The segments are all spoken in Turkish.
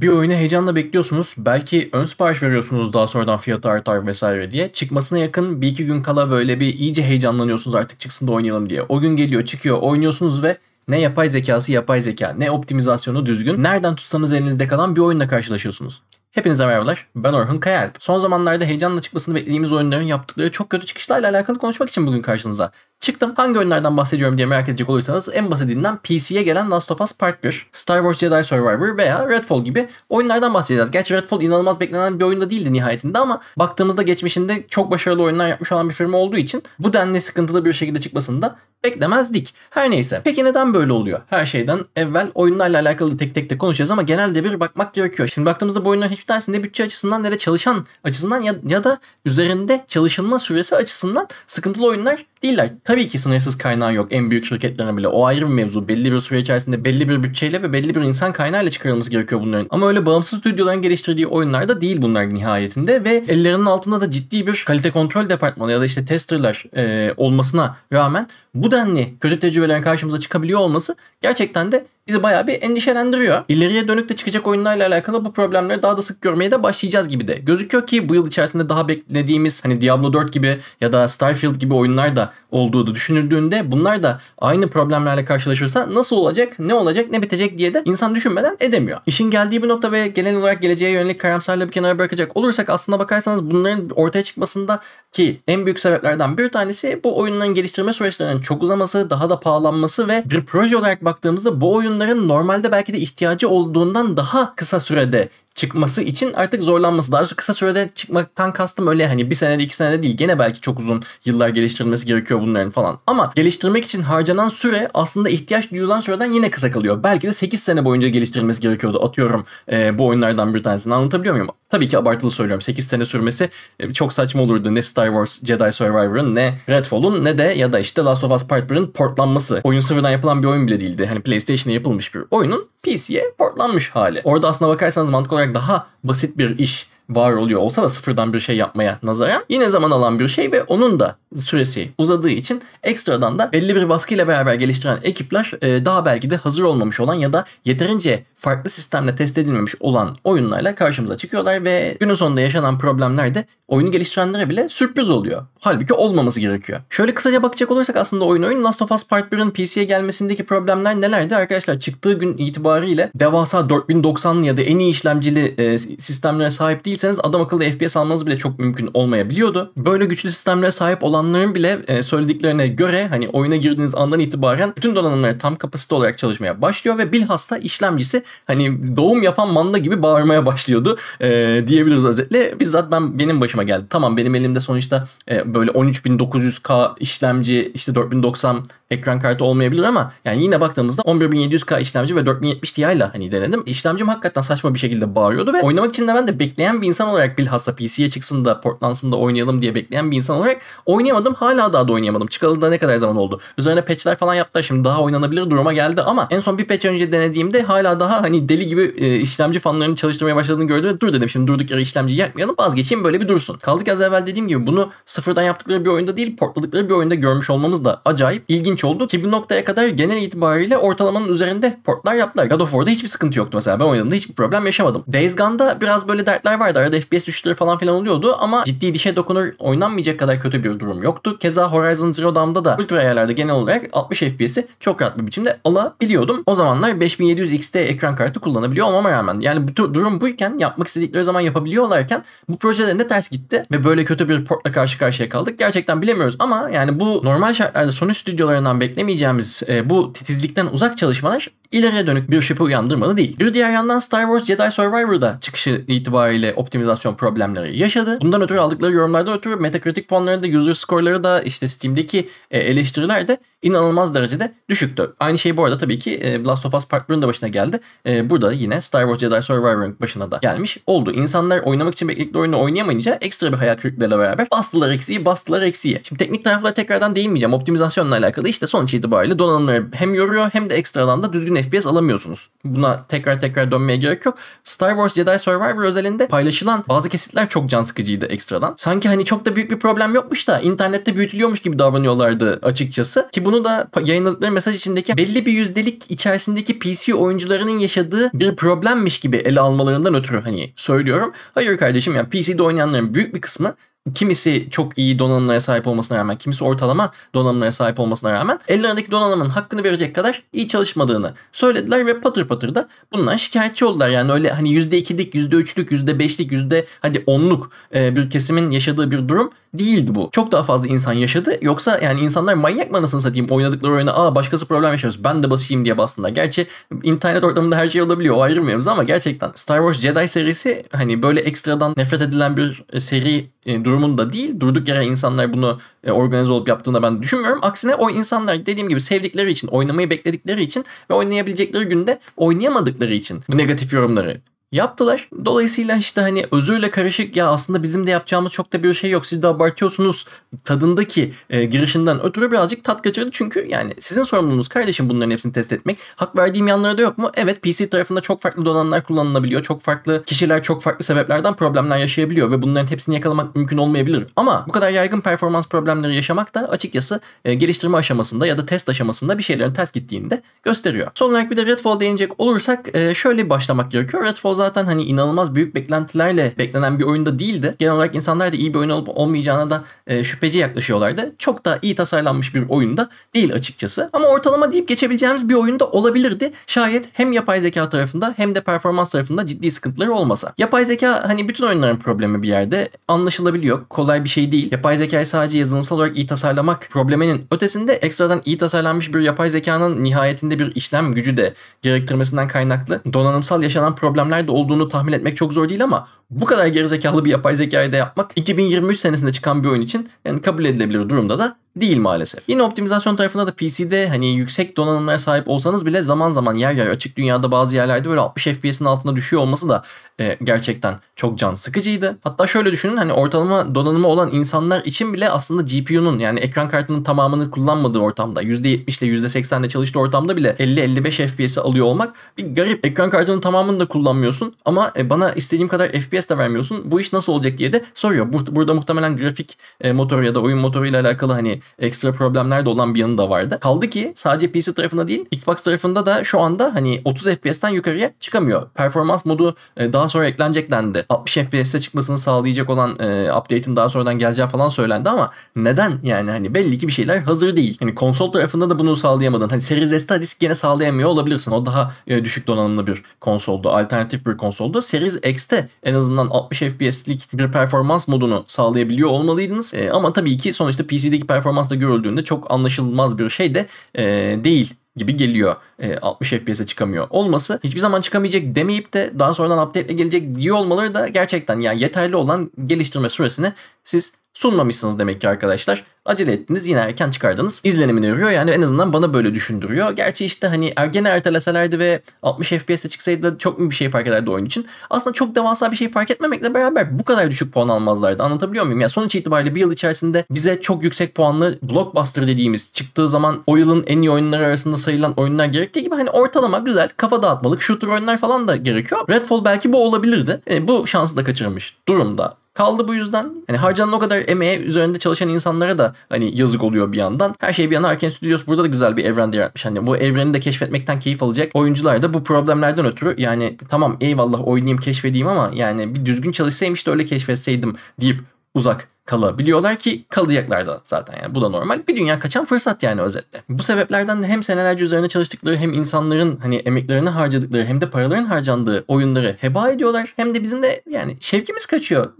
Bir oyunu heyecanla bekliyorsunuz. Belki ön sipariş veriyorsunuz daha sonradan fiyatı artar vesaire diye. Çıkmasına yakın bir iki gün kala böyle bir iyice heyecanlanıyorsunuz artık çıksın da oynayalım diye. O gün geliyor çıkıyor oynuyorsunuz ve ne yapay zekası yapay zeka ne optimizasyonu düzgün nereden tutsanız elinizde kalan bir oyunla karşılaşıyorsunuz. Hepinize merhabalar. Ben Orhun Kayalp. Son zamanlarda heyecanla çıkmasını beklediğimiz oyunların yaptıkları çok kötü çıkışlarla alakalı konuşmak için bugün karşınıza. Çıktım. Hangi oyunlardan bahsediyorum diye merak edecek olursanız en basitinden PC'ye gelen Last of Us Part 1, Star Wars Jedi Survivor veya Redfall gibi oyunlardan bahsedeceğiz. Gerçi Redfall inanılmaz beklenen bir oyunda değildi nihayetinde ama baktığımızda geçmişinde çok başarılı oyunlar yapmış olan bir firma olduğu için bu denli sıkıntılı bir şekilde çıkmasında beklemezdik. Her neyse. Peki neden böyle oluyor? Her şeyden evvel oyunlarla alakalı tek tek de konuşacağız ama genelde bir bakmak gerekiyor. Şimdi baktığımızda bu oyunların hiçbir tanesinde bütçe açısından ne de çalışan açısından ya, ya da üzerinde çalışılma süresi açısından sıkıntılı oyunlar değiller. Tabii ki sınırsız kaynağı yok en büyük şirketlerine bile. O ayrı bir mevzu. Belli bir süre içerisinde belli bir bütçeyle ve belli bir insan kaynağıyla çıkarılması gerekiyor bunların. Ama öyle bağımsız stüdyoların geliştirdiği oyunlar da değil bunlar nihayetinde ve ellerinin altında da ciddi bir kalite kontrol departmanı ya da işte testerlar e, olmasına rağmen bu denli kötü tecrübelerin karşımıza çıkabiliyor olması gerçekten de bizi bayağı bir endişelendiriyor. İleriye dönük de çıkacak oyunlarla alakalı bu problemleri daha da sık görmeye de başlayacağız gibi de gözüküyor ki bu yıl içerisinde daha beklediğimiz hani Diablo 4 gibi ya da Starfield gibi oyunlar da olduğu da düşünüldüğünde bunlar da aynı problemlerle karşılaşırsa nasıl olacak, ne olacak, ne bitecek diye de insan düşünmeden edemiyor. İşin geldiği bir nokta ve genel olarak geleceğe yönelik karamsarlığı bir kenara bırakacak olursak aslında bakarsanız bunların ortaya çıkmasında ki en büyük sebeplerden bir tanesi bu oyunların geliştirme süreçlerinin çok uzaması, daha da pahalanması ve bir proje olarak baktığımızda bu oyun bunların normalde belki de ihtiyacı olduğundan daha kısa sürede çıkması için artık zorlanması. Daha kısa sürede çıkmaktan kastım öyle hani bir senede iki senede değil. Gene belki çok uzun yıllar geliştirilmesi gerekiyor bunların falan. Ama geliştirmek için harcanan süre aslında ihtiyaç duyulan süreden yine kısa kalıyor. Belki de 8 sene boyunca geliştirilmesi gerekiyordu. Atıyorum e, bu oyunlardan bir tanesini anlatabiliyor muyum? Tabii ki abartılı söylüyorum. 8 sene sürmesi e, çok saçma olurdu. Ne Star Wars Jedi Survivor'ın ne Redfall'un ne de ya da işte Last of Us Part 1'in portlanması. Oyun sıfırdan yapılan bir oyun bile değildi. Hani PlayStation'a yapılmış bir oyunun PC'ye portlanmış hali. Orada aslına bakarsanız mantık olarak daha basit bir iş var oluyor olsa da sıfırdan bir şey yapmaya nazaran yine zaman alan bir şey ve onun da süresi uzadığı için ekstradan da belli bir baskıyla beraber geliştiren ekipler e, daha belki de hazır olmamış olan ya da yeterince farklı sistemle test edilmemiş olan oyunlarla karşımıza çıkıyorlar ve günün sonunda yaşanan problemler de oyunu geliştirenlere bile sürpriz oluyor. Halbuki olmaması gerekiyor. Şöyle kısaca bakacak olursak aslında oyun oyun Last of Us Part 1'ın PC'ye gelmesindeki problemler nelerdi? Arkadaşlar çıktığı gün itibariyle devasa 4090'lı ya da en iyi işlemcili e, sistemlere sahip değil değilseniz adam akıllı FPS almanız bile çok mümkün olmayabiliyordu. Böyle güçlü sistemlere sahip olanların bile e, söylediklerine göre hani oyuna girdiğiniz andan itibaren bütün donanımları tam kapasite olarak çalışmaya başlıyor ve bilhassa işlemcisi hani doğum yapan manda gibi bağırmaya başlıyordu e, diyebiliriz özetle. Bizzat ben benim başıma geldi. Tamam benim elimde sonuçta e, böyle 13900K işlemci işte 4090 ekran kartı olmayabilir ama yani yine baktığımızda 11700K işlemci ve 4070 Ti ile hani denedim. İşlemcim hakikaten saçma bir şekilde bağırıyordu ve oynamak için de ben de bekleyen bir insan olarak bilhassa PC'ye çıksın da portlansın da oynayalım diye bekleyen bir insan olarak oynayamadım. Hala daha da oynayamadım. Çıkalı da ne kadar zaman oldu. Üzerine patchler falan yaptılar. Şimdi daha oynanabilir duruma geldi ama en son bir patch önce denediğimde hala daha hani deli gibi e, işlemci fanlarını çalıştırmaya başladığını gördüm. Dur dedim şimdi durduk yere işlemci yakmayalım vazgeçeyim böyle bir dursun. Kaldık az evvel dediğim gibi bunu sıfırdan yaptıkları bir oyunda değil portladıkları bir oyunda görmüş olmamız da acayip ilginç oldu ki bu noktaya kadar genel itibariyle ortalamanın üzerinde portlar yaptılar. God of War'da hiçbir sıkıntı yoktu mesela ben oynadığımda hiçbir problem yaşamadım. Days Gone'da biraz böyle dertler vardı arada FPS düşüşleri falan filan oluyordu ama ciddi dişe dokunur oynanmayacak kadar kötü bir durum yoktu. Keza Horizon Zero Dawn'da da ultra ayarlarda genel olarak 60 FPS'i çok rahat bir biçimde alabiliyordum. O zamanlar 5700 XT ekran kartı kullanabiliyor olmama rağmen yani bu durum buyken yapmak istedikleri zaman yapabiliyorlarken bu projede ne ters gitti ve böyle kötü bir portla karşı karşıya kaldık gerçekten bilemiyoruz ama yani bu normal şartlarda Sony stüdyolarından beklemeyeceğimiz e, bu titizlikten uzak çalışmalar ileriye dönük bir şüphe uyandırmalı değil. Bir diğer yandan Star Wars Jedi Survivor'da çıkışı itibariyle optimizasyon problemleri yaşadı. Bundan ötürü aldıkları yorumlardan ötürü Metacritic puanlarında user score'ları da işte Steam'deki e, eleştiriler de inanılmaz derecede düşüktü. Aynı şey bu arada tabii ki e, Last of Us Part 1'ün de başına geldi. E, burada yine Star Wars Jedi Survivor'ın başına da gelmiş oldu. İnsanlar oynamak için bekledikleri oyunu oynayamayınca ekstra bir hayal kırıklığıyla beraber bastılar eksiği bastılar eksiği. Şimdi teknik taraflara tekrardan değinmeyeceğim. Optimizasyonla alakalı işte sonuç itibariyle donanımları hem yoruyor hem de ekstra alanda düzgün FPS alamıyorsunuz. Buna tekrar tekrar dönmeye gerek yok. Star Wars Jedi Survivor özelinde paylaşılan bazı kesitler çok can sıkıcıydı ekstradan. Sanki hani çok da büyük bir problem yokmuş da internette büyütülüyormuş gibi davranıyorlardı açıkçası. Ki bunu da yayınladıkları mesaj içindeki belli bir yüzdelik içerisindeki PC oyuncularının yaşadığı bir problemmiş gibi ele almalarından ötürü hani söylüyorum. Hayır kardeşim yani PC'de oynayanların büyük bir kısmı kimisi çok iyi donanımlara sahip olmasına rağmen, kimisi ortalama donanımlara sahip olmasına rağmen ellerindeki donanımın hakkını verecek kadar iyi çalışmadığını söylediler ve patır patır da bundan şikayetçi oldular. Yani öyle hani %2'lik, %3'lük, %5'lik, hadi 10'luk e, bir kesimin yaşadığı bir durum değildi bu. Çok daha fazla insan yaşadı. Yoksa yani insanlar manyak mı anasını satayım oynadıkları oyuna aa başkası problem yaşıyoruz ben de basayım diye bastığında. Gerçi internet ortamında her şey olabiliyor o ayrı mevzu ama gerçekten Star Wars Jedi serisi hani böyle ekstradan nefret edilen bir e, seri e, durumunda değil. Durduk yere insanlar bunu e, organize olup yaptığında ben düşünmüyorum. Aksine o insanlar dediğim gibi sevdikleri için, oynamayı bekledikleri için ve oynayabilecekleri günde oynayamadıkları için bu negatif yorumları yaptılar. Dolayısıyla işte hani özürle karışık ya aslında bizim de yapacağımız çok da bir şey yok siz de abartıyorsunuz tadındaki e, girişinden ötürü birazcık tat kaçırdı. Çünkü yani sizin sorumluluğunuz kardeşim bunların hepsini test etmek. Hak verdiğim yanları da yok mu? Evet PC tarafında çok farklı donanımlar kullanılabiliyor. Çok farklı kişiler çok farklı sebeplerden problemler yaşayabiliyor ve bunların hepsini yakalamak mümkün olmayabilir. Ama bu kadar yaygın performans problemleri yaşamak da açıkçası e, geliştirme aşamasında ya da test aşamasında bir şeylerin ters gittiğini de gösteriyor. Son olarak bir de Redfall değinecek olursak e, şöyle başlamak gerekiyor. Redfall zaten hani inanılmaz büyük beklentilerle beklenen bir oyunda değildi. Genel olarak insanlar da iyi bir oyun olup olmayacağına da e, şüpheci yaklaşıyorlardı. Çok da iyi tasarlanmış bir oyunda değil açıkçası. Ama ortalama deyip geçebileceğimiz bir oyunda olabilirdi. Şayet hem yapay zeka tarafında hem de performans tarafında ciddi sıkıntıları olmasa. Yapay zeka hani bütün oyunların problemi bir yerde anlaşılabiliyor. Kolay bir şey değil. Yapay zekayı sadece yazılımsal olarak iyi tasarlamak probleminin ötesinde ekstradan iyi tasarlanmış bir yapay zekanın nihayetinde bir işlem gücü de gerektirmesinden kaynaklı donanımsal yaşanan problemler seviyede olduğunu tahmin etmek çok zor değil ama bu kadar gerizekalı bir yapay zekayı da yapmak 2023 senesinde çıkan bir oyun için yani kabul edilebilir durumda da değil maalesef. Yine optimizasyon tarafında da PC'de hani yüksek donanımlara sahip olsanız bile zaman zaman yer yer açık dünyada bazı yerlerde böyle 60 FPS'in altında düşüyor olması da e, gerçekten çok can sıkıcıydı. Hatta şöyle düşünün hani ortalama donanımı olan insanlar için bile aslında GPU'nun yani ekran kartının tamamını kullanmadığı ortamda %70 ile %80 ile çalıştığı ortamda bile 50-55 FPS'i alıyor olmak bir garip. Ekran kartının tamamını da kullanmıyorsun ama e, bana istediğim kadar FPS de vermiyorsun. Bu iş nasıl olacak diye de soruyor. Burada muhtemelen grafik e, motoru ya da oyun motoru ile alakalı hani ekstra problemler de olan bir yanı da vardı. Kaldı ki sadece PC tarafında değil Xbox tarafında da şu anda hani 30 FPS'ten yukarıya çıkamıyor. Performans modu e, daha sonra eklenecek dendi. 60 FPS'e çıkmasını sağlayacak olan e, update'in daha sonradan geleceği falan söylendi ama neden yani hani belli ki bir şeyler hazır değil. Hani konsol tarafında da bunu sağlayamadın. Hani Series S'te disk gene sağlayamıyor olabilirsin. O daha e, düşük donanımlı bir konsoldu. Alternatif bir konsoldu. Series X'te en azından 60 FPS'lik bir performans modunu sağlayabiliyor olmalıydınız. ama tabii ki sonuçta PC'deki performans performansla görüldüğünde çok anlaşılmaz bir şey de e, değil gibi geliyor. E, 60 FPS'e çıkamıyor olması hiçbir zaman çıkamayacak demeyip de daha sonradan update ile gelecek diye olmaları da gerçekten yani yeterli olan geliştirme süresini siz sunmamışsınız demek ki arkadaşlar. Acele ettiniz yine erken çıkardınız. İzlenimini veriyor yani en azından bana böyle düşündürüyor. Gerçi işte hani ergene erteleselerdi ve 60 FPS'e çıksaydı çok mu bir şey fark ederdi oyun için. Aslında çok devasa bir şey fark etmemekle beraber bu kadar düşük puan almazlardı. Anlatabiliyor muyum? Yani sonuç itibariyle bir yıl içerisinde bize çok yüksek puanlı blockbuster dediğimiz çıktığı zaman o yılın en iyi oyunları arasında sayılan oyunlar gerektiği gibi hani ortalama güzel kafa dağıtmalık shooter oyunlar falan da gerekiyor. Redfall belki bu olabilirdi. Yani e, bu şansı da kaçırmış durumda Kaldı bu yüzden hani harcanan o kadar emeğe üzerinde çalışan insanlara da hani yazık oluyor bir yandan. Her şey bir yana Arkane Studios burada da güzel bir evrende yaratmış. Hani bu evreni de keşfetmekten keyif alacak oyuncular da bu problemlerden ötürü yani tamam eyvallah oynayayım keşfedeyim ama yani bir düzgün çalışsaymış da öyle keşfetseydim deyip uzak kalabiliyorlar ki kalacaklar da zaten yani bu da normal. Bir dünya kaçan fırsat yani özetle. Bu sebeplerden de hem senelerce üzerine çalıştıkları hem insanların hani emeklerini harcadıkları hem de paraların harcandığı oyunları heba ediyorlar. Hem de bizim de yani şevkimiz kaçıyor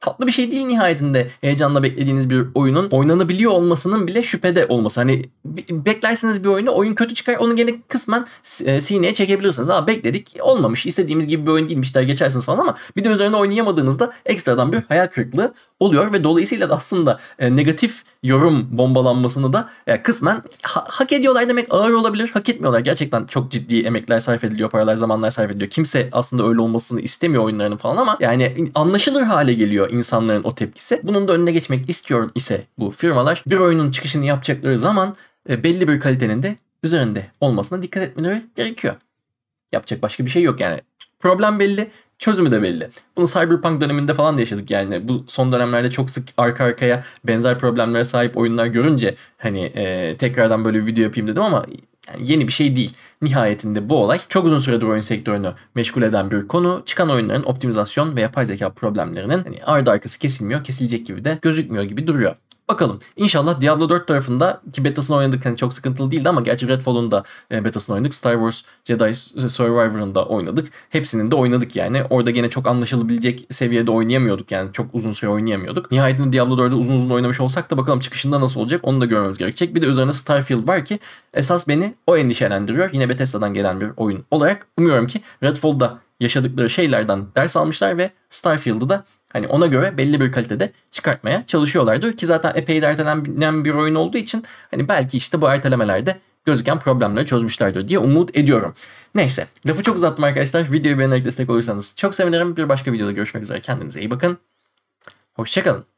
tatlı bir şey değil nihayetinde heyecanla beklediğiniz bir oyunun oynanabiliyor olmasının bile şüphede olması. Hani beklersiniz bir oyunu oyun kötü çıkar onu gene kısmen e, sineye çekebilirsiniz. Aa bekledik olmamış istediğimiz gibi bir oyun değilmiş der geçersiniz falan ama bir de üzerine oynayamadığınızda ekstradan bir hayal kırıklığı oluyor ve dolayısıyla da aslında e, negatif yorum bombalanmasını da e, kısmen ha, hak ediyorlar demek ağır olabilir. Hak etmiyorlar. Gerçekten çok ciddi emekler sarf ediliyor, paralar, zamanlar sarf ediliyor. Kimse aslında öyle olmasını istemiyor oyunlarının falan ama yani anlaşılır hale geliyor insanların o tepkisi. Bunun da önüne geçmek istiyor ise bu firmalar bir oyunun çıkışını yapacakları zaman e, belli bir kalitenin de üzerinde olmasına dikkat etmeleri gerekiyor. Yapacak başka bir şey yok yani. Problem belli, çözümü de belli. Bunu Cyberpunk döneminde falan da yaşadık yani. Bu son dönemlerde çok sık arka arkaya benzer problemlere sahip oyunlar görünce hani e, tekrardan böyle bir video yapayım dedim ama yani yeni bir şey değil. Nihayetinde bu olay çok uzun süredir oyun sektörünü meşgul eden bir konu. Çıkan oyunların optimizasyon ve yapay zeka problemlerinin hani ardı arkası kesilmiyor, kesilecek gibi de gözükmüyor gibi duruyor. Bakalım. İnşallah Diablo 4 tarafında ki betasını oynadık hani çok sıkıntılı değildi ama gerçi Redfall'un da e, betasını oynadık. Star Wars Jedi e, Survivor'ın da oynadık. Hepsinin de oynadık yani. Orada gene çok anlaşılabilecek seviyede oynayamıyorduk yani. Çok uzun süre oynayamıyorduk. Nihayetinde Diablo 4'ü uzun uzun oynamış olsak da bakalım çıkışında nasıl olacak onu da görmemiz gerekecek. Bir de üzerine Starfield var ki esas beni o endişelendiriyor. Yine Bethesda'dan gelen bir oyun olarak. Umuyorum ki Redfall'da yaşadıkları şeylerden ders almışlar ve Starfield'ı da Hani ona göre belli bir kalitede çıkartmaya çalışıyorlardı ki zaten epey de ertelenen bir oyun olduğu için hani belki işte bu ertelemelerde gözüken problemleri çözmüşlerdi diye umut ediyorum. Neyse lafı çok uzattım arkadaşlar. Videoyu beğenerek destek olursanız çok sevinirim. Bir başka videoda görüşmek üzere. Kendinize iyi bakın. Hoşçakalın.